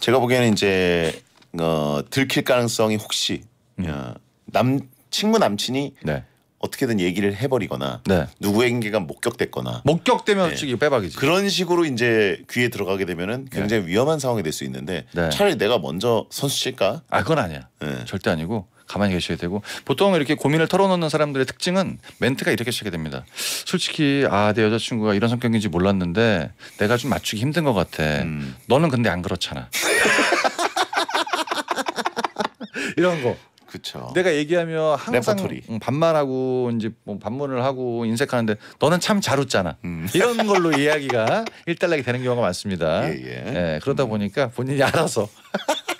제가 보기에는 이제 어, 들킬 가능성이 혹시 음. 어, 남 친구 남친이 네. 어떻게든 얘기를 해버리거나 네. 누구에게가 목격됐거나 목격되면 예. 솔직히 네. 빼박이지 그런 식으로 이제 귀에 들어가게 되면은 네. 굉장히 위험한 상황이 될 수 있는데 네. 차라리 내가 먼저 선수 칠까? 아 그건 아니야 예. 절대 아니고 가만히 계셔야 되고 보통 이렇게 고민을 털어놓는 사람들의 특징은 멘트가 이렇게 시작이 됩니다. 솔직히 아 내 여자친구가 이런 성격인지 몰랐는데 내가 좀 맞추기 힘든 것 같아. 음. 너는 근데 안 그렇잖아. 이런 거. 그쵸. 내가 얘기하면 항상 레포토리. 음, 반말하고 이제 뭐 반문을 하고 인색하는데 너는 참 잘 웃잖아. 음. 이런 걸로 이야기가 일단락이 되는 경우가 많습니다. 예, 예. 예 그러다 음. 보니까 본인이 알아서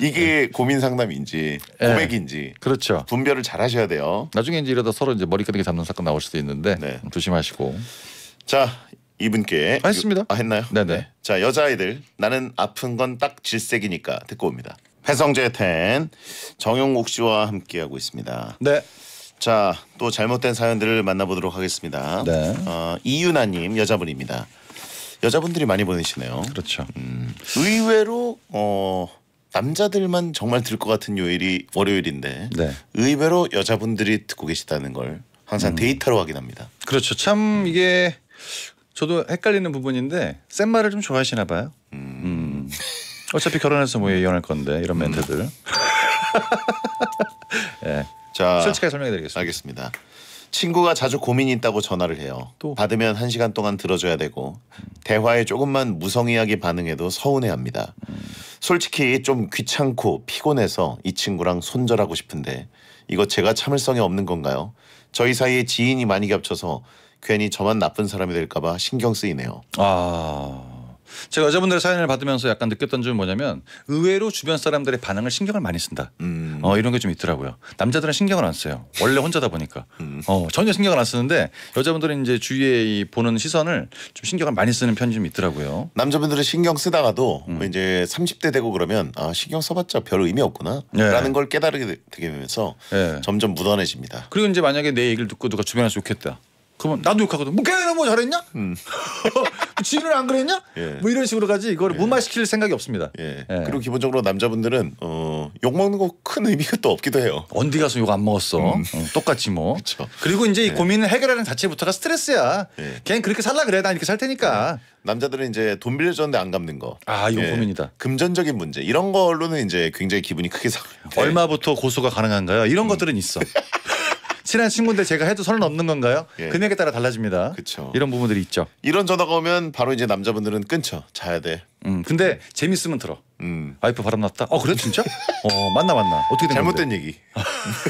이게 예. 고민 상담인지 예. 고백인지 그렇죠. 분별을 잘 하셔야 돼요. 나중에 이제 이러다 서로 이제 머리 끄덕이 잡는 사건 나올 수도 있는데 네. 조심하시고. 자 이분께 했습니다. 아, 했나요? 네네. 네. 네. 자 여자아이들 나는 아픈 건 딱 질색이니까 듣고 옵니다. 해성재 텐 정용옥 씨와 함께 하고 있습니다. 네. 자 또 잘못된 사연들을 만나보도록 하겠습니다. 네. 어, 이유나님 여자분입니다. 여자분들이 많이 보내시네요. 그렇죠. 음, 의외로 어. 남자들만 정말 들 것 같은 요일이 월요일인데 네. 의외로 여자분들이 듣고 계시다는 걸 항상 음. 데이터로 확인합니다. 그렇죠. 참 이게 저도 헷갈리는 부분인데 센 말을 좀 좋아하시나 봐요. 음. 음. 어차피 결혼해서 뭐 예언할 건데 이런 음. 멘트들. 네. 자, 솔직하게 설명해드리겠습니다. 알겠습니다. 친구가 자주 고민이 있다고 전화를 해요. 또. 받으면 한 시간 동안 들어줘야 되고 대화에 조금만 무성의하게 반응해도 서운해합니다. 음. 솔직히 좀 귀찮고 피곤해서 이 친구랑 손절하고 싶은데 이거 제가 참을성이 없는 건가요? 저희 사이에 지인이 많이 겹쳐서 괜히 저만 나쁜 사람이 될까봐 신경 쓰이네요. 아 제가 여자분들 의 사연을 받으면서 약간 느꼈던 점이 뭐냐면 의외로 주변 사람들의 반응을 신경을 많이 쓴다. 음. 어, 이런 게 좀 있더라고요. 남자들은 신경을 안 써요. 원래 혼자다 보니까 음. 어, 전혀 신경을 안 쓰는데 여자분들은 이제 주위에 이 보는 시선을 좀 신경을 많이 쓰는 편이 좀 있더라고요. 남자분들은 신경 쓰다가도 음. 이제 30대 되고 그러면 아 신경 써봤자 별 의미 없구나라는 네. 걸 깨달게 되면서 네. 점점 무던해집니다. 그리고 이제 만약에 내 얘기를 듣고 누가 주변에서 욕했다 그러면 나도 욕하거든. 뭐 걔는 뭐 잘했냐? 음. 지는 안 그랬냐? 예. 뭐 이런 식으로 가지 이걸 예. 무마시킬 생각이 없습니다. 예. 예. 그리고 기본적으로 남자분들은 어, 욕 먹는 거 큰 의미가 또 없기도 해요. 언디 가서 욕 안 먹었어. 음. 어, 똑같이 뭐. 그쵸. 그리고 이제 이 예. 고민을 해결하는 자체부터가 스트레스야. 예. 걔는 그렇게 살라 그래. 난 이렇게 살 테니까. 남자들은 이제 돈 빌려줬는데 안 갚는 거. 아 이거 고민이다. 금전적인 문제 이런 걸로는 이제 굉장히 기분이 크게 상해요. 얼마부터 고소가 가능한가요? 이런 음. 것들은 있어. 네. 친한 친구인데 제가 해도 선을 넘는 건가요? 예. 금액에 따라 달라집니다. 그렇죠 이런 부분들이 있죠. 이런 전화가 오면 바로 이제 남자분들은 끊죠. 자야 돼. 음, 근데 재밌으면 들어. 음. 와이프 바람 났다. 어 그래 진짜? 어 맞나 맞나. 어떻게 된 잘못된 건데? 얘기.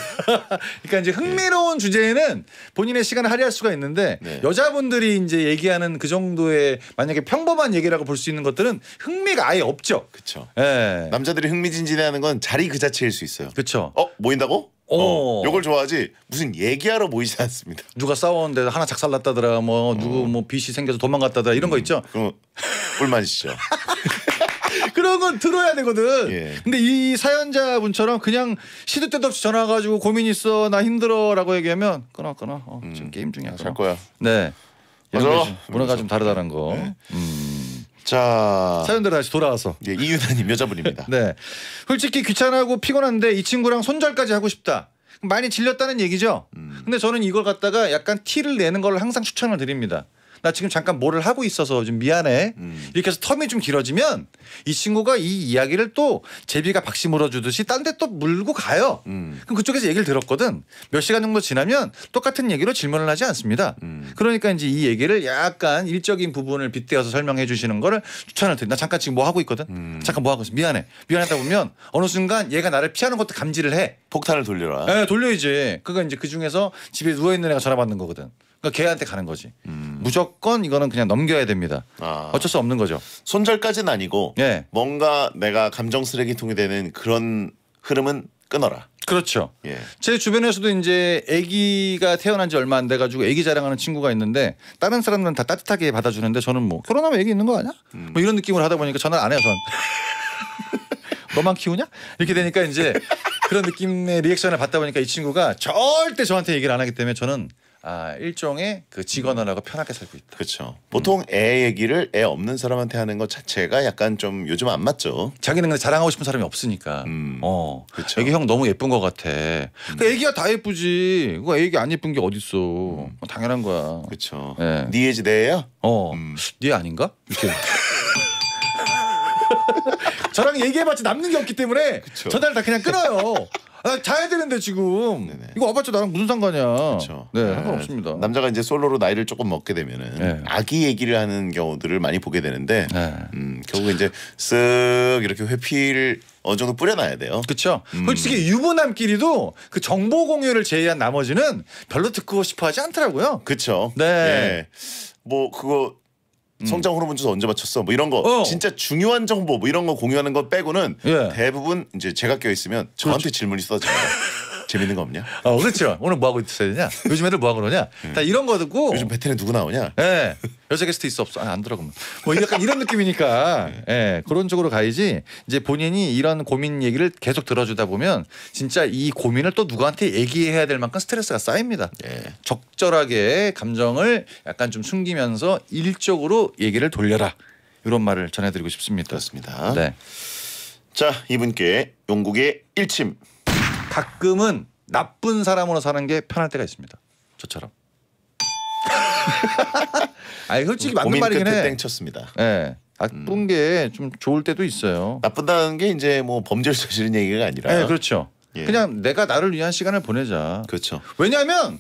그러니까 이제 흥미로운 주제에는 본인의 시간을 할애할 수가 있는데 네. 여자분들이 이제 얘기하는 그 정도의 만약에 평범한 얘기라고 볼 수 있는 것들은 흥미가 아예 없죠. 그렇죠. 예. 남자들이 흥미진진해하는 건 자리 그 자체일 수 있어요. 그렇죠. 어 모인다고? 어, 어, 요걸 좋아하지 무슨 얘기하러 모이지 않습니다. 누가 싸웠는데 하나 작살났다더라 뭐 누구 어. 뭐 빚이 생겨서 도망갔다더라 이런 거 있죠. 그럼 꿀맛이죠. 그런 건 들어야 되거든. 예. 근데 이 사연자분처럼 그냥 시도 때도 없이 전화 가지고 고민 있어 나 힘들어라고 얘기하면 끊어 끊어 어, 지금 음. 게임 중이야. 갈 아, 거야. 네. 맞아. 문화가 좀 다르다는 거. 네. 음. 자 사연대로 다시 돌아와서 예, 이윤아님 여자분입니다. 네, 솔직히 귀찮아하고 피곤한데 이 친구랑 손절까지 하고 싶다. 많이 질렸다는 얘기죠. 음. 근데 저는 이걸 갖다가 약간 티를 내는 걸 항상 추천을 드립니다. 나 지금 잠깐 뭐를 하고 있어서 좀 미안해. 음. 이렇게 해서 텀이 좀 길어지면 이 친구가 이 이야기를 또 제비가 박씨 물어주듯이 딴 데 또 물고 가요. 음. 그럼 그쪽에서 얘기를 들었거든. 몇 시간 정도 지나면 똑같은 얘기로 질문을 하지 않습니다. 음. 그러니까 이제 이 얘기를 약간 일적인 부분을 빗대어서 설명해 주시는 거를 추천을 드립니다. 나 잠깐 지금 뭐 하고 있거든. 음. 잠깐 뭐 하고 있어. 미안해. 미안하다 보면 어느 순간 얘가 나를 피하는 것도 감지를 해. 폭탄을 돌려라. 네, 예, 돌려야지. 그거 이제 그 중에서 집에 누워 있는 애가 전화 받는 거거든. 그러니까 걔한테 가는 거지. 음. 무조건 이거는 그냥 넘겨야 됩니다. 아. 어쩔 수 없는 거죠. 손절까지는 아니고 예. 뭔가 내가 감정 쓰레기통이 되는 그런 흐름은 끊어라. 그렇죠. 예. 제 주변에서도 이제 아기가 태어난 지 얼마 안돼 가지고 아기 자랑하는 친구가 있는데 다른 사람들은 다 따뜻하게 받아주는데 저는 뭐 결혼하면 아기 있는 거 아니야? 음. 뭐 이런 느낌으로 하다 보니까 전화안 해요 전. 너만 키우냐? 이렇게 되니까 이제 그런 느낌의 리액션을 받다 보니까 이 친구가 절대 저한테 얘기를 안 하기 때문에 저는 아, 일종의 그 직원하고 음. 편하게 살고 있다. 그렇죠. 보통 음. 애 얘기를 애 없는 사람한테 하는 것 자체가 약간 좀 요즘 안 맞죠. 자기는 근데 자랑하고 싶은 사람이 없으니까. 음. 어. 그쵸. 애기 형 너무 예쁜 것 같아. 음. 그 그러니까 애기야 다 예쁘지. 그 애기 안 예쁜 게 어딨어. 어, 당연한 거야. 그렇죠. 네. 니애지내 애야? 어. 음. 네 아닌가? 이렇게. 저랑 얘기해봤자 남는 게 없기 때문에 그쵸. 전화를 다 그냥 끊어요. 나 아, 자야 되는데 지금. 네네. 이거 와봤자 나랑 무슨 상관이야. 그렇죠. 네, 네, 상관없습니다. 남자가 이제 솔로로 나이를 조금 먹게 되면은 네. 아기 얘기를 하는 경우들을 많이 보게 되는데 네. 음, 결국 이제 쓱 이렇게 회피를 어느 정도 뿌려놔야 돼요. 그렇죠. 솔직히 유부남끼리도 그 정보 공유를 제외한 나머지는 별로 듣고 싶어하지 않더라고요. 그렇죠. 네. 네. 뭐 그거 음. 성장 호르몬 주사 언제 맞췄어? 뭐 이런 거 어. 진짜 중요한 정보 뭐 이런 거 공유하는 거 빼고는 예. 대부분 이제 제가 껴 있으면 저한테 그렇죠. 질문이 쏟아집니 재밌는 거 없냐? 어, 그렇죠. 오늘 뭐 하고 있어야 되냐? 요즘 애들 뭐 하고 그러냐? 음. 다 이런 거 듣고 요즘 베테랑 누구 나오냐? 예. 네. 여자 게스트 있어 없어. 아, 안 들어 그러면. 뭐 약간 이런 느낌이니까. 네. 예. 네. 그런 쪽으로 가야지. 이제 본인이 이런 고민 얘기를 계속 들어주다 보면 진짜 이 고민을 또 누구한테 얘기해야 될 만큼 스트레스가 쌓입니다. 예. 적절하게 감정을 약간 좀 숨기면서 일적으로 얘기를 돌려라. 이런 말을 전해드리고 싶습니다. 그렇습니다. 네. 자, 이분께 용국의 일침 가끔은 나쁜 사람으로 사는 게 편할 때가 있습니다. 저처럼. 아니 솔직히 맞는 말이긴 해. 땡쳤습니다. 예. 네. 나쁜 음. 게좀 좋을 때도 있어요. 나쁘다는 게 이제 뭐 범죄를 저지른 얘기가 아니라. 네, 그렇죠. 예. 그냥 내가 나를 위한 시간을 보내자. 그렇죠. 왜냐하면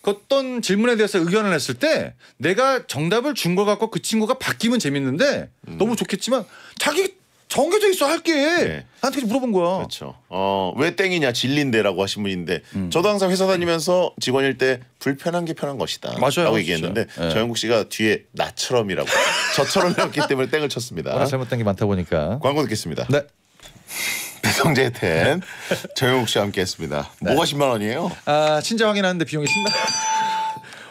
그 어떤 질문에 대해서 의견을 했을 때 내가 정답을 준거 갖고 그 친구가 바뀌면 재밌는데 음. 너무 좋겠지만 자기 정해져 있어 할게. 네. 한테 물어본 거야. 그렇죠. 어, 왜 땡이냐 진린데라고 하신 분인데 음. 저도 항상 회사 다니면서 직원일 때 불편한 게 편한 것이다. 맞아요. 라고 얘기했는데 네. 정영국 씨가 뒤에 나처럼이라고 저처럼 했기 때문에 땡을 쳤습니다. 잘못된 게 많다 보니까. 광고 듣겠습니다. 네. 배성재 텐 정영국 씨와 함께했습니다. 네. 뭐가 10만 원이에요? 아 친자 확인하는데 비용이 10만 원.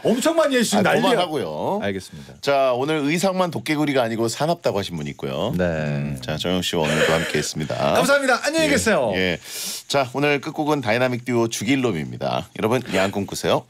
엄청 많이 해주신 아, 난리야. 하고요 알겠습니다. 자 오늘 의상만 도깨구리가 아니고 사납다고 하신 분이 있고요. 네. 음, 자 정영 씨와 오늘도 함께했습니다. 감사합니다. 안녕히 예, 계세요. 예. 자 오늘 끝곡은 다이나믹 듀오 죽일놈입니다. 여러분 양꿈 꾸세요.